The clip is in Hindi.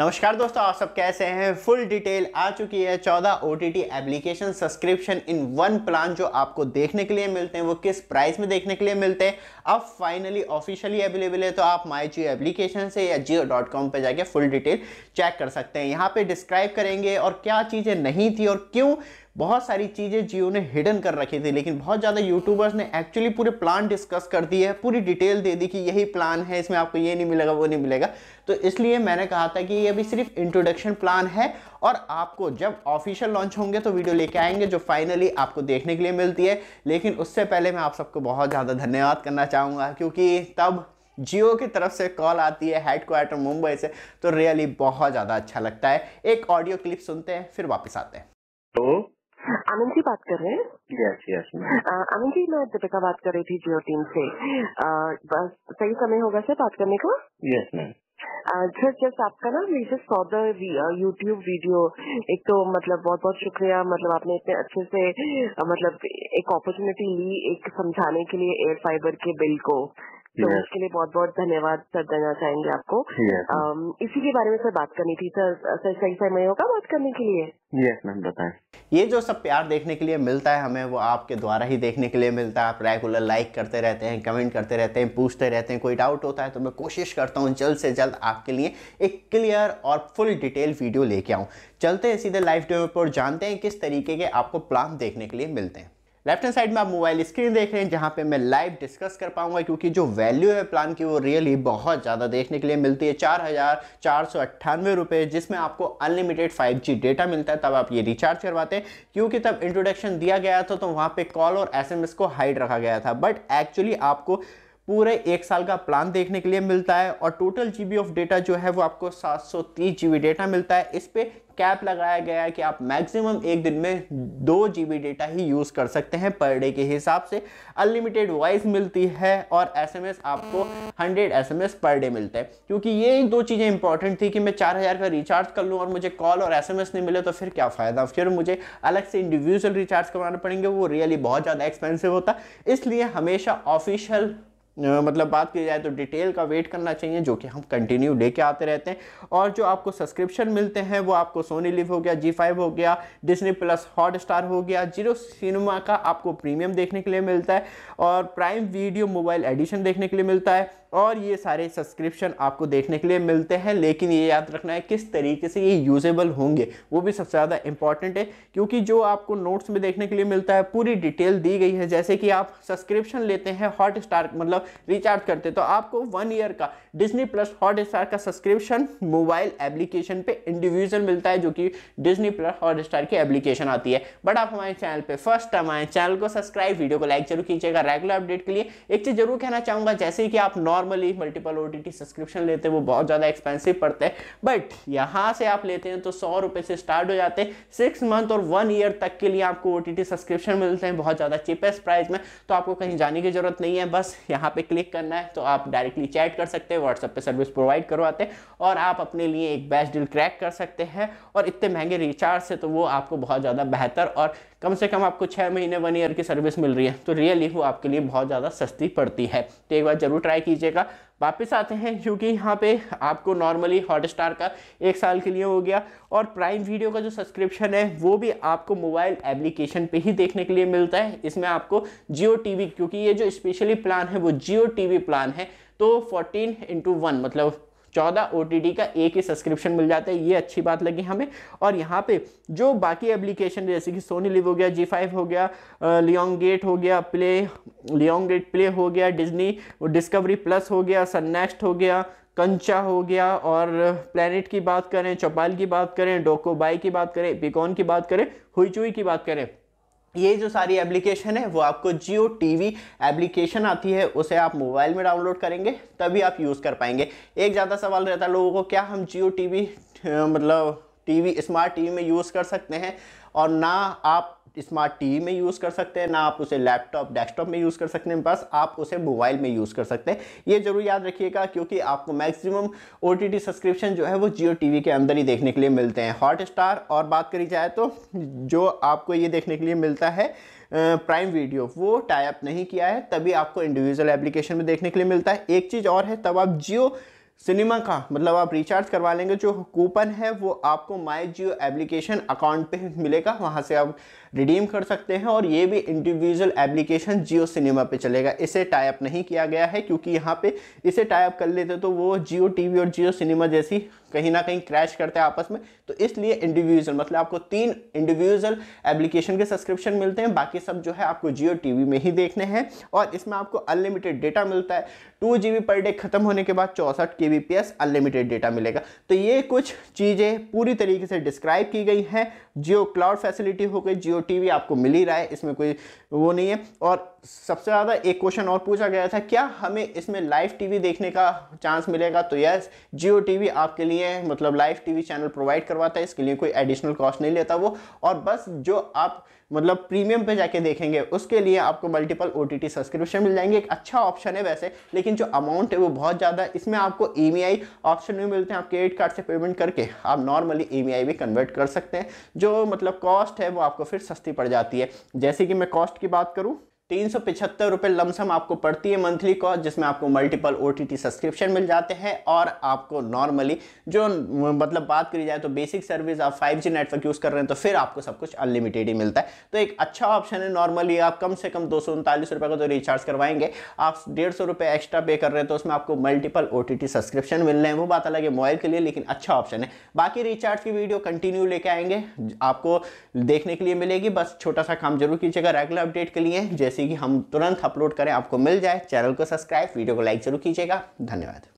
नमस्कार दोस्तों आप सब कैसे हैं फुल डिटेल आ चुकी है चौदह O T T application subscription in one plan जो आपको देखने के लिए मिलते हैं वो किस प्राइस में देखने के लिए मिलते हैं अब फाइनली ऑफिशियली अवेलेबल है तो आप माई जियो एप्लीकेशन से या जियो डॉट कॉम पर जाके फुल डिटेल चेक कर सकते हैं यहाँ पे डिस्क्राइब करेंगे और क्या चीज़ें नहीं थी और क्यों बहुत सारी चीज़ें जियो ने हिडन कर रखी थी लेकिन बहुत ज़्यादा यूट्यूबर्स ने एक्चुअली पूरे प्लान डिस्कस कर दिए है पूरी डिटेल दे दी कि यही प्लान है इसमें आपको ये नहीं मिलेगा वो नहीं मिलेगा तो इसलिए मैंने कहा था कि ये अभी सिर्फ इंट्रोडक्शन प्लान है और आपको जब ऑफिशियल लॉन्च होंगे तो वीडियो लेके आएंगे जो फाइनली आपको देखने के लिए मिलती है लेकिन उससे पहले मैं आप सबको बहुत ज़्यादा धन्यवाद करना चाहूँगा क्योंकि तब जियो की तरफ से कॉल आती है हेड क्वार्टर मुंबई से तो रियली बहुत ज़्यादा अच्छा लगता है एक ऑडियो क्लिप सुनते हैं फिर वापस आते हैं तो आनंद जी बात कर रहे हैं यस यस आनंद जी मैं दीपिका बात कर रही थी जियो टीम से बस सही समय होगा सर बात करने का यस मैम सर जस्ट आपका ना लीजिए सॉ द यूट्यूब वीडियो एक तो मतलब बहुत बहुत शुक्रिया मतलब आपने इतने अच्छे से मतलब एक अपॉर्चुनिटी ली एक समझाने के लिए एयर फाइबर के बिल को तो yes. उसके लिए बहुत बहुत धन्यवाद सर देना चाहेंगे आपको yes, इसी के बारे में सर बात करनी थी सर सर सही समय होगा बात करने के लिए यस मैम बताएं ये जो सब प्यार देखने के लिए मिलता है हमें वो आपके द्वारा ही देखने के लिए मिलता है आप रेगुलर लाइक करते रहते हैं कमेंट करते रहते हैं पूछते रहते हैं कोई डाउट होता है तो मैं कोशिश करता हूँ जल्द से जल्द आपके लिए एक क्लियर और फुल डिटेल वीडियो लेके आऊँ चलते हैं सीधे लाइफ डेमो पर जानते हैं किस तरीके के आपको प्लान देखने के लिए मिलते हैं लेफ्ट हैंड साइड में आप मोबाइल स्क्रीन देख रहे हैं जहाँ पे मैं लाइव डिस्कस कर पाऊंगा क्योंकि जो वैल्यू है प्लान की वो रियली बहुत ज़्यादा देखने के लिए मिलती है चार हज़ार चार सौ अट्ठानवे रुपये जिसमें आपको अनलिमिटेड फाइव जी डेटा मिलता है तब आप ये रिचार्ज करवाते हैं क्योंकि तब इंट्रोडक्शन दिया गया था तो वहाँ पर कॉल और एस को हाइड रखा गया था बट एक्चुअली आपको पूरे एक साल का प्लान देखने के लिए मिलता है और टोटल जीबी ऑफ डेटा जो है वो आपको 730 जीबी डेटा मिलता है इस पर कैप लगाया गया है कि आप मैक्सिमम एक दिन में दो जीबी डेटा ही यूज़ कर सकते हैं पर डे के हिसाब से अनलिमिटेड वॉइस मिलती है और एसएमएस आपको 100 एसएमएस पर डे मिलते हैं क्योंकि ये दो चीज़ें इंपॉर्टेंट थी कि मैं 4000 का रिचार्ज कर लूँ और मुझे कॉल और एस नहीं मिले तो फिर क्या फ़ायदा फिर मुझे अलग से इंडिविजुअल रिचार्ज करवाना पड़ेंगे वो रियली बहुत ज़्यादा एक्सपेंसिव होता इसलिए हमेशा ऑफिशियल मतलब बात की जाए तो डिटेल का वेट करना चाहिए जो कि हम कंटिन्यू लेके आते रहते हैं और जो आपको सब्सक्रिप्शन मिलते हैं वो आपको सोनी लिव हो गया जी फाइव हो गया डिस्नी प्लस हॉट स्टार हो गया जीरो सिनेमा का आपको प्रीमियम देखने के लिए मिलता है और प्राइम वीडियो मोबाइल एडिशन देखने के लिए मिलता है और ये सारे सब्सक्रिप्शन आपको देखने के लिए मिलते हैं लेकिन ये याद रखना है किस तरीके से ये यूजेबल होंगे वो भी सबसे ज़्यादा इंपॉर्टेंट है क्योंकि जो आपको नोट्स में देखने के लिए मिलता है पूरी डिटेल दी गई है जैसे कि आप सब्सक्रिप्शन लेते हैं हॉट स्टार मतलब रिचार्ज करते तो आपको वन ईयर का डिजनी प्लस हॉट स्टार का सब्सक्रिप्शन मोबाइल एप्लीकेशन पर इंडिविजुअल मिलता है जो कि डिजनी प्लस हॉट स्टार की एप्लीकेशन आती है बट आप हमारे चैनल पर फर्स्ट टाइम आए चैनल को सब्सक्राइब वीडियो को लाइक जरूर कीजिएगा रेगुलर अपडेट के लिए एक चीज़ जरूर कहना चाहूँगा जैसे कि आप norm normally multiple O subscription लेते हैं वो बहुत ज़्यादा एक्सपेंसिव पड़ते हैं बट यहाँ से आप लेते हैं तो सौ रुपये से स्टार्ट हो जाते हैं सिक्स मंथ और वन ईयर तक के लिए आपको ओ सब्सक्रिप्शन मिलते हैं बहुत ज़्यादा चीपेस्ट प्राइस में तो आपको कहीं जाने की ज़रूरत नहीं है बस यहाँ पर क्लिक करना है तो आप डायरेक्टली चैट कर सकते हैं व्हाट्सएप पर सर्विस प्रोवाइड करवाते हैं और आप अपने लिए एक बेस्ट डील क्रैक कर सकते हैं और इतने महंगे रिचार्ज से तो वो आपको बहुत ज़्यादा बेहतर और कम से कम आपको छः महीने वन ईयर की सर्विस मिल रही है तो रियली वो आपके लिए बहुत ज़्यादा सस्ती पड़ती है तो एक बार ज़रूर ट्राई कीजिए लीजिएगा वापस आते हैं क्योंकि यहाँ पे आपको नॉर्मली हॉटस्टार का एक साल के लिए हो गया और प्राइम वीडियो का जो सब्सक्रिप्शन है वो भी आपको मोबाइल एप्लीकेशन पे ही देखने के लिए मिलता है इसमें आपको जियो टी क्योंकि ये जो स्पेशली प्लान है वो जियो टी प्लान है तो 14 इंटू वन मतलब चौदह ओ का एक ही सब्सक्रिप्शन मिल जाता है ये अच्छी बात लगी हमें और यहाँ पे जो बाकी एप्लीकेशन जैसे कि सोनी लिव हो गया जी फाइव हो गया लियोंग गेट हो गया प्ले लियोंग गेट प्ले हो गया डिजनी डिस्कवरी प्लस हो गया सन हो गया कंचा हो गया और प्लानट की बात करें चौपाल की बात करें डोकोबाई की बात करें बिकॉन की बात करें हुई की बात करें ये जो सारी एप्लीकेशन है वो आपको जियो टीवी एप्लीकेशन आती है उसे आप मोबाइल में डाउनलोड करेंगे तभी आप यूज़ कर पाएंगे एक ज़्यादा सवाल रहता है लोगों को क्या हम जियो टीवी मतलब टीवी स्मार्ट टीवी में यूज़ कर सकते हैं और ना आप स्मार्ट टीवी में यूज़ कर सकते हैं ना आप उसे लैपटॉप डेस्कटॉप में यूज़ कर सकते हैं बस आप उसे मोबाइल में यूज़ कर सकते हैं ये जरूर याद रखिएगा क्योंकि आपको मैक्सिमम ओ सब्सक्रिप्शन जो है वो जियो टी के अंदर ही देखने के लिए मिलते हैं हॉट स्टार और बात करी जाए तो जो आपको ये देखने के लिए मिलता है प्राइम वीडियो वो टाइप नहीं किया है तभी आपको इंडिविजुअल एप्लीकेशन में देखने के लिए मिलता है एक चीज़ और है तब आप जियो सिनेमा का मतलब आप रिचार्ज करवा लेंगे जो कूपन है वो आपको माई जियो एप्लीकेशन अकाउंट पे मिलेगा वहाँ से आप रिडीम कर सकते हैं और ये भी इंडिविजुअल एप्लीकेशन जियो सिनेमा पे चलेगा इसे टाइप नहीं किया गया है क्योंकि यहाँ पे इसे टाइप कर लेते तो वो जियो टीवी और जियो सिनेमा जैसी कहीं ना कहीं क्रैश करते हैं आपस में तो इसलिए इंडिविजुअल मतलब आपको तीन इंडिविजुअल एप्लीकेशन के सब्सक्रिप्शन मिलते हैं बाकी सब जो है आपको जियो टीवी में ही देखने हैं और इसमें आपको अनलिमिटेड डेटा मिलता है टू जी पर डे खत्म होने के बाद चौंसठ के अनलिमिटेड डेटा मिलेगा तो ये कुछ चीज़ें पूरी तरीके से डिस्क्राइब की गई हैं जियो क्लाउड फैसिलिटी हो गई जियो टीवी आपको मिल ही रहा है इसमें कोई वो नहीं है और सबसे ज़्यादा एक क्वेश्चन और पूछा गया था क्या हमें इसमें लाइव टीवी देखने का चांस मिलेगा तो यस जियो टीवी आपके लिए मतलब लाइव टीवी चैनल प्रोवाइड करवाता है इसके लिए कोई एडिशनल कॉस्ट नहीं लेता वो और बस जो आप मतलब प्रीमियम पे जाके देखेंगे उसके लिए आपको मल्टीपल ओ टी सब्सक्रिप्शन मिल जाएंगे एक अच्छा ऑप्शन है वैसे लेकिन जो अमाउंट है वो बहुत ज़्यादा है इसमें आपको ई e ऑप्शन भी मिलते हैं आप क्रेडिट कार्ड से पेमेंट करके आप नॉर्मली ई e भी कन्वर्ट कर सकते हैं जो मतलब कॉस्ट है वो आपको फिर सस्ती पड़ जाती है जैसे कि मैं कॉस्ट की बात करूँ तीन सौ पिछहत्तर रुपये लमसम आपको पड़ती है मंथली कॉस्ट जिसमें आपको multiple O T T subscription मिल जाते हैं और आपको नॉर्मली जो मतलब बात करी जाए तो बेसिक सर्विस आप फाइव जी नेटवर्क यूज़ कर रहे हैं तो फिर आपको सब कुछ अनलिमिटेड ही मिलता है तो एक अच्छा ऑप्शन है नॉर्मली आप कम से कम दो सौ उनतालीस रुपये का तो रिचार्ज करवाएंगे आप डेढ़ सौ रुपये एक्स्ट्रा पे कर रहे हैं तो उसमें आपको multiple O T T subscription मिल रहे हैं वो बात अलग है मोबाइल के लिए लेकिन अच्छा ऑप्शन है बाकी रिचार्ज की वीडियो कंटिन्यू लेके आएंगे आपको देखने के लिए मिलेगी बस छोटा सा काम जरूर कीजिएगा रेगुलर अपडेट के लिए जैसे जैसे कि हम तुरंत अपलोड करें आपको मिल जाए चैनल को सब्सक्राइब वीडियो को लाइक जरूर कीजिएगा धन्यवाद